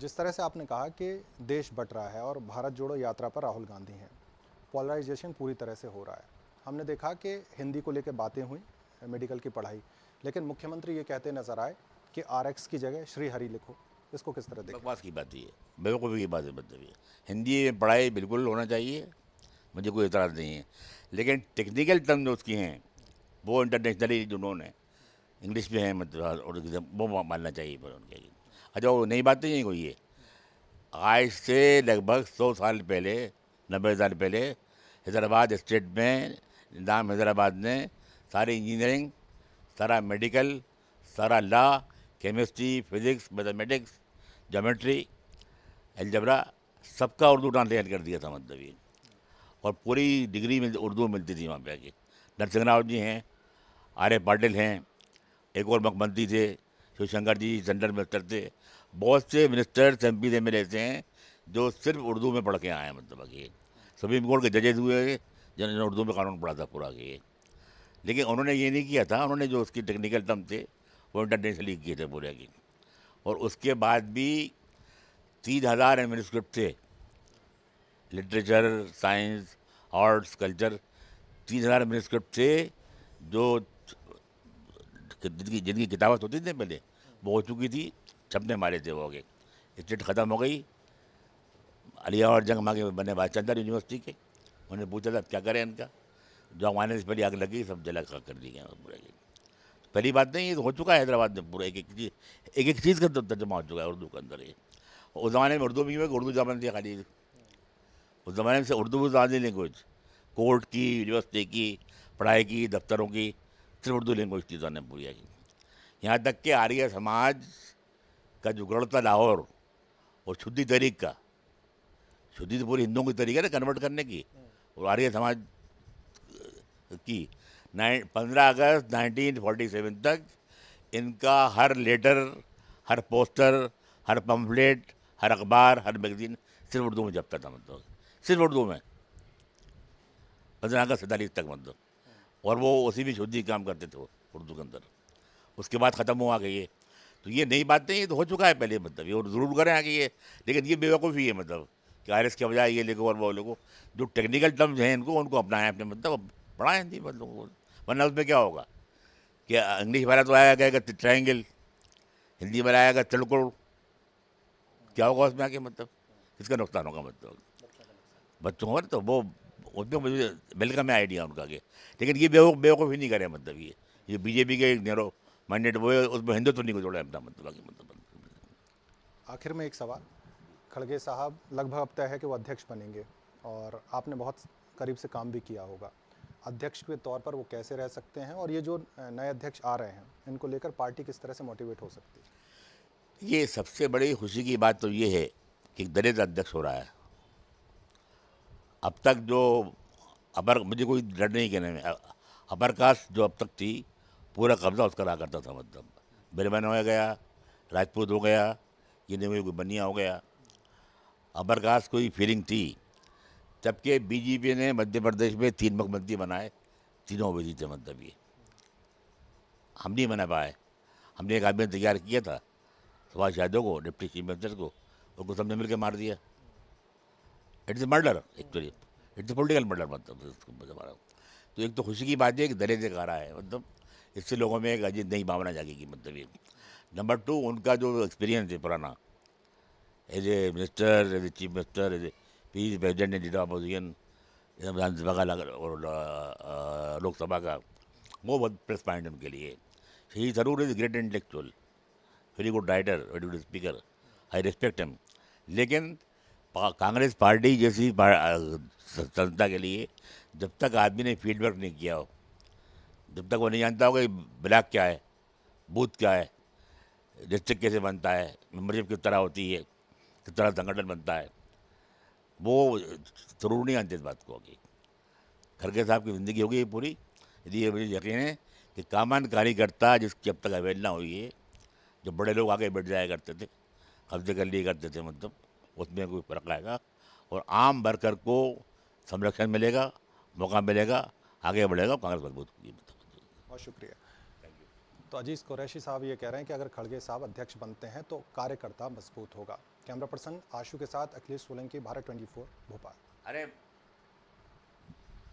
जिस तरह से आपने कहा कि देश बट रहा है और भारत जोड़ो यात्रा पर राहुल गांधी हैं पोलराइजेशन पूरी तरह से हो रहा है हमने देखा कि हिंदी को लेकर बातें हुई मेडिकल की पढ़ाई लेकिन मुख्यमंत्री ये कहते नजर आए कि आर की जगह हरी लिखो इसको किस तरह देखें बकवास की बात ये बेवकूफ़ी की बात मतलब ये हिंदी में पढ़ाई बिल्कुल होना चाहिए मुझे कोई इतराज़ नहीं है लेकिन टेक्निकल टर्म जो उसकी हैं वो इंटरनेशनली जो उन्होंने इंग्लिश में है मतलब और वो मानना चाहिए पर उनके अच्छा वो नई बात नहीं है कोई ये आज से लगभग सौ साल पहले नब्बे साल पहले हैदराबाद स्टेट में निज़ाम हैदराबाद ने सारी इंजीनियरिंग सारा मेडिकल सारा law chemistry physics mathematics geometry algebra सबका उर्दू ट्रांसलेट कर दिया था मतलब ये और पूरी डिग्री मिल उर्दू मिलती थी वहाँ पे आके नरसिंह राव जी हैं आर ए पाटिल हैं एक और मुख्यमंत्री थे शिवशंकर जी जनरल मिनिस्टर थे बहुत से मिनिस्टर्स एम पी में रहते हैं जो सिर्फ उर्दू में पढ़ के आए हैं मतलब कि सुप्रीम कोर्ट के जजेज हुए जिन्होंने उर्दू में कानून पढ़ा था पूरा के लेकिन उन्होंने ये नहीं किया था उन्होंने जो उसकी टेक्निकल टर्म थे वो इंटरनेशनली किए थे पूरे के और उसके बाद भी तीन हज़ार एडमिनिस्क्रिप्ट थे लिटरेचर साइंस आर्ट्स कल्चर तीन हज़ार एडमिनिस्क्रिप्ट थे जो जिनकी जिनकी किताबत होती थी पहले वो हो चुकी थी छपने मारे थे वो आगे स्टेट ख़त्म हो गई अलिया और जंग मांगे बने बादशाह यूनिवर्सिटी के उन्होंने पूछा था क्या करें इनका जो आने से पहले आग लगी सब जला खा कर दी पूरे पूरा पहली बात नहीं ये हो चुका है हैदराबाद में पूरा एक एक चीज़ एक एक चीज़ का तर्जमा हो चुका है उर्दू के अंदर ये उस ज़माने में उर्दू भी उर्दू जबान थी खाली उस ज़माने में से उर्दू भी ज़्यादा लैंग्वेज कोर्ट की यूनिवर्सिटी की पढ़ाई की दफ्तरों की सिर्फ उर्दू लैंग्वेज की जाने पूरी आई यहाँ तक कि आर्य समाज का जो गढ़ लाहौर और शुद्धि तरीक का शुद्धि तो पूरी हिंदुओं की तरीक है ना कन्वर्ट करने की और आर्य समाज की नाइन पंद्रह अगस्त नाइनटीन फोर्टी सेवन तक इनका हर लेटर हर पोस्टर हर पम्फलेट हर अखबार हर मैगजीन सिर्फ उर्दू में तक था मतलब सिर्फ उर्दू में पंद्रह अगस्त सैंतालीस तक मतलब और वो उसी में शुद्धि काम करते थे उर्दू के अंदर उसके बाद ख़त्म हुआ कि ये तो ये नई बात नहीं ये तो हो चुका है पहले मतलब ये और ज़रूर करें आगे ये लेकिन ये बेवकूफ़ी है मतलब कि आर के बजाय ये लिखो और वो लिखो जो टेक्निकल टर्म्स हैं इनको उनको अपनाएं अपने मतलब पढ़ाए हिंदी मतलब को वरना उसमें क्या होगा कि इंग्लिश वाला तो आया गया ट्राइंगल हिंदी आया आएगा तिलकुड़ क्या होगा उसमें आगे मतलब किसका नुकसान होगा मतलब बच्चों का तो वो उसमें मुझे वेलकम है आइडिया उनका के लेकिन ये बेवकूफ़ बेवकूफ़ी नहीं करे मतलब ये ये बीजेपी के एक नेरो मैंडेट वो है उसमें हिंदुत्व को जोड़ा है मतलब मतलब आखिर में एक सवाल खड़गे साहब लगभग अब तय है कि वो अध्यक्ष बनेंगे और आपने बहुत करीब से काम भी किया होगा अध्यक्ष के तौर पर वो कैसे रह सकते हैं और ये जो नए अध्यक्ष आ रहे हैं इनको लेकर पार्टी किस तरह से मोटिवेट हो सकती है ये सबसे बड़ी खुशी की बात तो ये है कि दलित अध्यक्ष हो रहा है अब तक जो अबर मुझे कोई डर नहीं कहने में अपर कास्ट जो अब तक थी पूरा कब्जा उसका रहा करता था मतलब बिरमन हो गया राजपूत हो गया ये नहीं कोई बनिया हो गया अबर कास्ट कोई फीलिंग थी जबकि बीजेपी ने मध्य प्रदेश में तीन मुख्यमंत्री बनाए तीनों भी जीते मतलब ये हम नहीं बना पाए हमने एक आदमी तैयार किया था सुभाष यादव को डिप्टी चीफ मिनिस्टर को उनको सबने मिलकर मार दिया it's a murder actually it's a political murder मतलब तो एक तो खुशी की बात है कि दरे से रहा है मतलब इससे लोगों में एक अजीब नई भावना जागेगी मतलब ये नंबर टू उनका जो एक्सपीरियंस है पुराना as a minister as a chief minister as a P president and opposition Vidhan Sabha का और लोकसभा का वो बहुत प्लस पॉइंट उनके लिए ही जरूर is great intellectual very good writer very good speaker I respect हम लेकिन कांग्रेस पार्टी जैसी स्वतंत्रता के लिए जब तक आदमी ने फीडबैक नहीं किया हो जब तक वो नहीं जानता होगा कि ब्लैक क्या है बूथ क्या है डिस्ट्रिक्ट कैसे बनता है मेम्बरशिप किस तरह होती है किस तरह संगठन बनता है वो जरूर नहीं जानते इस बात को होगी खड़गे साहब की ज़िंदगी होगी पूरी यदि ये मुझे यकीन है कि कामान कार्यकर्ता जिसकी अब तक अवेलना हुई है जो बड़े लोग आगे बैठ जाया करते थे कब्जे कर लिए करते थे मतलब उसमें कोई फ़र्क आएगा और आम वर्कर को संरक्षण मिलेगा मौका मिलेगा आगे बढ़ेगा कांग्रेस मजबूत होगी बहुत शुक्रिया तो अजीज़ कुरैशी साहब ये कह रहे हैं कि अगर खड़गे साहब अध्यक्ष बनते हैं तो कार्यकर्ता मजबूत होगा कैमरा पर्सन आशु के साथ अखिलेश सोलंकी भारत ट्वेंटी भोपाल अरे